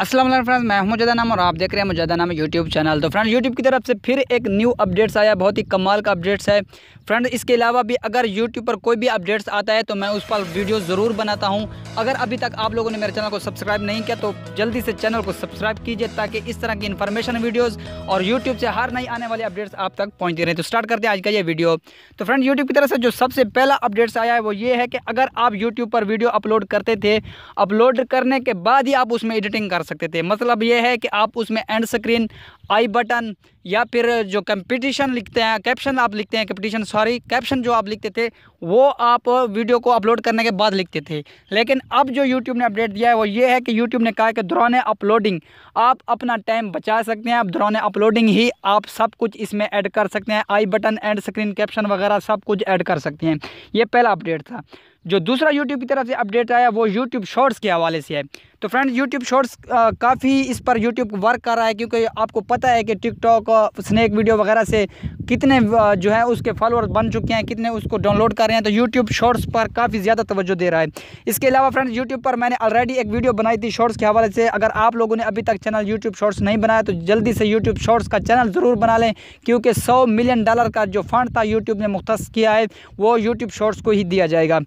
Aslam friends मैं हूं मुजदा नाम और आप देख रहे हैं मुजदा नाम यूट्यूब चैनल तो फ्रेंड यूट्यूब की तरफ से फिर एक न्यू अपडेट्स आया बहुत ही कमाल का अपडेट्स है फ्रेंड इसके अलावा भी अगर यूट्यूब पर कोई भी अपडेट्स आता है तो मैं उस पर वीडियो ज़रूर बनाता हूं अगर अभी तक आप लोगों ने मेरे चैनल को सब्सक्राइब नहीं किया तो जल्दी से चैनल को सब्सक्राइब कीजिए ताकि इस तरह की इन्फॉर्मेशन वीडियोज़ और यूट्यूब से हर नई आने वाली अपडेट्स आप तक पहुँचती रहें तो स्टार्ट करते हैं आज का ये वीडियो तो फ्रेंड यूट्यूब की तरफ से जो सबसे पहला अपडेट्स आया है वो ये है कि अगर आप यूट्यूब पर वीडियो अपलोड करते थे अपलोड करने के बाद ही आप उसमें एडिटिंग कर सकते थे मतलब ये है कि आप उसमें एंड स्क्रीन आई बटन या फिर जो कंपटीशन लिखते हैं कैप्शन आप लिखते हैं कंपटीशन सॉरी कैप्शन जो आप लिखते थे वो आप वीडियो को अपलोड करने के बाद लिखते थे लेकिन अब जो यूट्यूब ने अपडेट दिया है वो ये है कि यूट्यूब ने कहा कि दौरान अपलोडिंग आप अपना टाइम बचा सकते हैं आप दौरान अपलोडिंग ही आप सब कुछ इसमें ऐड कर सकते हैं I button end screen caption वगैरह सब कुछ ऐड कर सकते हैं ये पहला अपडेट था जो दूसरा यूट्यूब की तरफ से अपडेट आया वो यूट्यूब शॉर्ट्स के हवाले से है तो फ्रेंड्स यूट्यूब शॉर्ट्स काफ़ी इस पर यूट्यूब वर्क कर रहा है क्योंकि आपको पता है कि टिकटॉक स्नैक वीडियो वगैरह से कितने जो है उसके फॉलोअर बन चुके हैं कितने उसको डाउनलोड कर रहे हैं तो यूट्यूब शॉर्ट्स पर काफ़ी ज़्यादा तवज्जो दे रहा है इसके अलावा फ्रेंड्स यूट्यूब पर मैंने ऑलरेडी एक वीडियो बनाई थी शॉर्ट्स के हवाले से अगर आप लोगों ने अभी तक चैनल यूट्यूब शॉर्ट्स नहीं बनाया तो जल्दी से यूट्यूब शॉर्ट्स का चैनल ज़रूर बना लें क्योंकि सौ मिलियन डॉलर का जो फंड था यूट्यूब ने मुख्त किया है वो यूट्यूब शॉर्ट्स को ही दिया जाएगा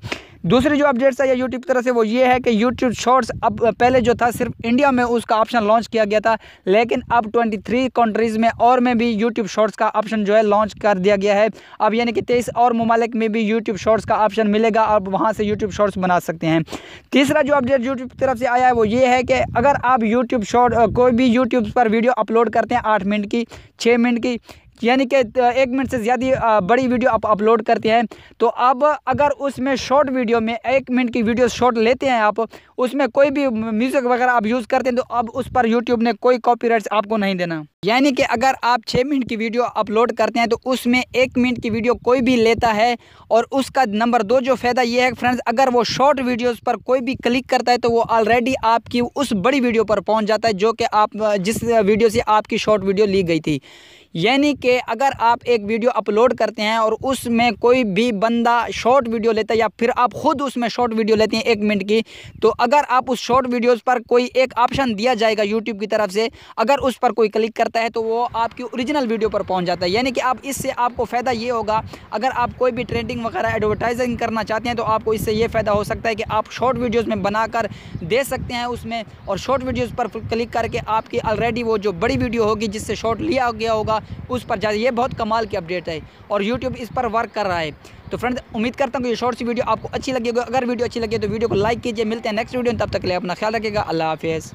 दूसरी जो अपडेट्स है यूट्यूब की तरफ से वो ये है कि यूट्यूब शॉर्ट्स अब पहले जो था सिर्फ इंडिया में उसका ऑप्शन लॉन्च किया गया था लेकिन अब ट्वेंटी थ्री कंट्रीज़ में और में भी यूट्यूब शॉर्ट्स का ऑप्शन जो है लॉन्च कर दिया गया है अब यानी कि तेईस और ममालिक में भी यूट्यूब शॉर्ट्स का ऑप्शन मिलेगा आप वहाँ से यूट्यूब शॉर्ट्स बना सकते हैं तीसरा जो अपडेट यूट्यूब की तरफ से आया है वो ये है कि अगर आप यूट्यूब शॉर्ट कोई भी यूट्यूब पर वीडियो अपलोड करते हैं आठ मिनट की छः मिनट की यानी कि एक मिनट से ज़्यादा बड़ी वीडियो आप अपलोड करते हैं तो अब अगर उसमें शॉर्ट वीडियो में एक मिनट की वीडियो शॉर्ट लेते हैं आप उसमें कोई भी म्यूज़िक वगैरह आप यूज़ करते हैं तो अब उस पर यूट्यूब ने कोई कॉपी आपको नहीं देना यानी कि अगर आप छः मिनट की वीडियो अपलोड करते हैं तो उसमें एक मिनट की वीडियो कोई भी लेता है और उसका नंबर दो जो फ़ायदा ये है फ्रेंड्स अगर वो शॉर्ट वीडियोस पर कोई भी क्लिक करता है तो वो ऑलरेडी आपकी उस बड़ी वीडियो पर पहुंच जाता है जो कि आप जिस वीडियो से आपकी शॉर्ट वीडियो ली गई थी यानी कि अगर आप एक वीडियो अपलोड करते हैं और उसमें कोई भी बंदा शॉर्ट वीडियो लेता है या फिर आप ख़ुद उसमें शॉर्ट वीडियो लेते हैं एक मिनट की तो अगर आप उस शॉर्ट वीडियोज़ पर कोई एक ऑप्शन दिया जाएगा यूट्यूब की तरफ से अगर उस पर कोई क्लिक करता है तो वो आपकी ओरिजिनल वीडियो पर पहुँच जाता है यानी कि आप इससे आपको फ़ायदा ये होगा अगर आप कोई भी ट्रेंडिंग वगैरह एडवर्टाइजिंग करना चाहते हैं तो आपको इससे ये फ़ायदा हो सकता है कि आप शॉर्ट वीडियोज़ में बनाकर दे सकते हैं उसमें और शॉर्ट वीडियोज़ पर क्लिक करके आपकी ऑलरेडी वो जो बड़ी वीडियो होगी जिससे शॉर्ट लिया गया होगा होगा उस पर जाए ये बहुत कमाल की अपडेट है और यूट्यूब इस पर वर्क कर रहा है तो फ्रेंड्स उम्मीद करता हूँ कि ये शॉर्ट सी वीडियो आपको अच्छी लगेगी अगर वीडियो अच्छी लगी तो वीडियो को लाइक कीजिए मिलते हैं नेक्स्ट वीडियो तब तक ले अपना ख्याल रखेगा अल्लाह हाफिज़